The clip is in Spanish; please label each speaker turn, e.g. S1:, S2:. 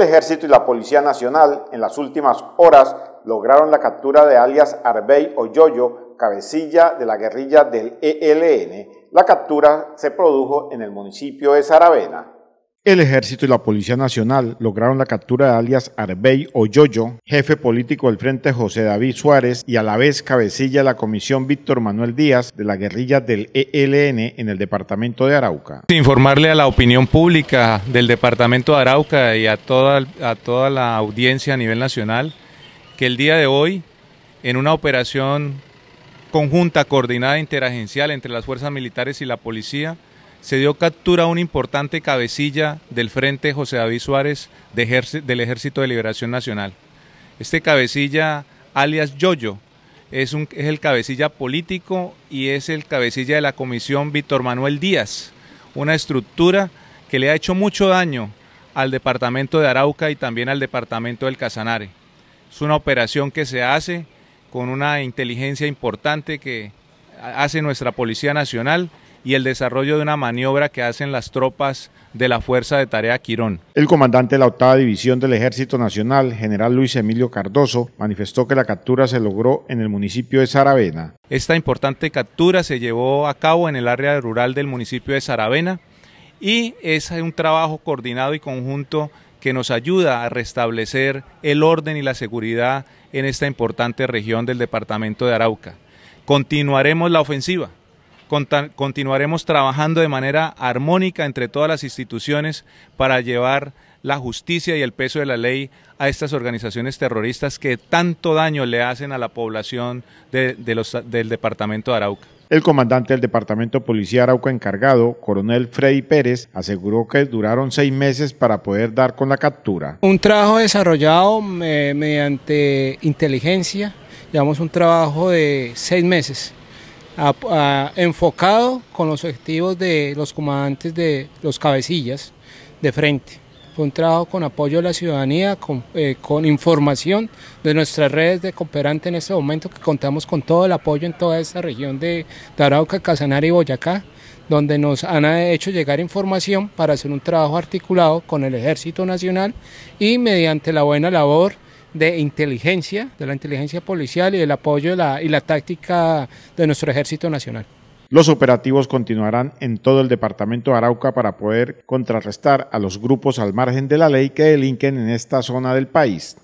S1: El ejército y la Policía Nacional en las últimas horas lograron la captura de alias Arbey Oyoyo, cabecilla de la guerrilla del ELN. La captura se produjo en el municipio de Saravena. El ejército y la Policía Nacional lograron la captura de alias Arbey Oyoyo, jefe político del Frente José David Suárez y a la vez cabecilla de la Comisión Víctor Manuel Díaz de la guerrilla del ELN en el departamento de Arauca.
S2: Informarle a la opinión pública del departamento de Arauca y a toda, a toda la audiencia a nivel nacional que el día de hoy, en una operación conjunta, coordinada, e interagencial entre las fuerzas militares y la policía, se dio captura a un importante cabecilla del Frente José David Suárez del Ejército de Liberación Nacional. Este cabecilla, alias Yoyo, es, es el cabecilla político y es el cabecilla de la Comisión Víctor Manuel Díaz, una estructura que le ha hecho mucho daño al departamento de Arauca y también al departamento del Casanare. Es una operación que se hace con una inteligencia importante que hace nuestra Policía Nacional y el desarrollo de una maniobra que hacen las tropas de la Fuerza de Tarea Quirón.
S1: El comandante de la octava división del Ejército Nacional, general Luis Emilio Cardoso, manifestó que la captura se logró en el municipio de Saravena.
S2: Esta importante captura se llevó a cabo en el área rural del municipio de Saravena y es un trabajo coordinado y conjunto que nos ayuda a restablecer el orden y la seguridad en esta importante región del departamento de Arauca. Continuaremos la ofensiva continuaremos trabajando de manera armónica entre todas las instituciones para llevar la justicia y el peso de la ley a estas organizaciones terroristas que tanto daño le hacen a la población del departamento de Arauca.
S1: El comandante del Departamento Policía Arauca encargado, coronel Freddy Pérez, aseguró que duraron seis meses para poder dar con la captura.
S3: Un trabajo desarrollado eh, mediante inteligencia, llevamos un trabajo de seis meses enfocado con los objetivos de los comandantes de los cabecillas de frente. Fue un trabajo con apoyo de la ciudadanía, con, eh, información de nuestras redes de cooperante en este momento, que contamos con todo el apoyo en toda esta región de, Tarauca, casanar y Boyacá donde nos han hecho llegar información para hacer un trabajo articulado con el Ejército Nacional y mediante la buena labor de inteligencia, de la inteligencia policial y el apoyo la, y la táctica de nuestro Ejército Nacional.
S1: Los operativos continuarán en todo el departamento de Arauca para poder contrarrestar a los grupos al margen de la ley que delinquen en esta zona del país.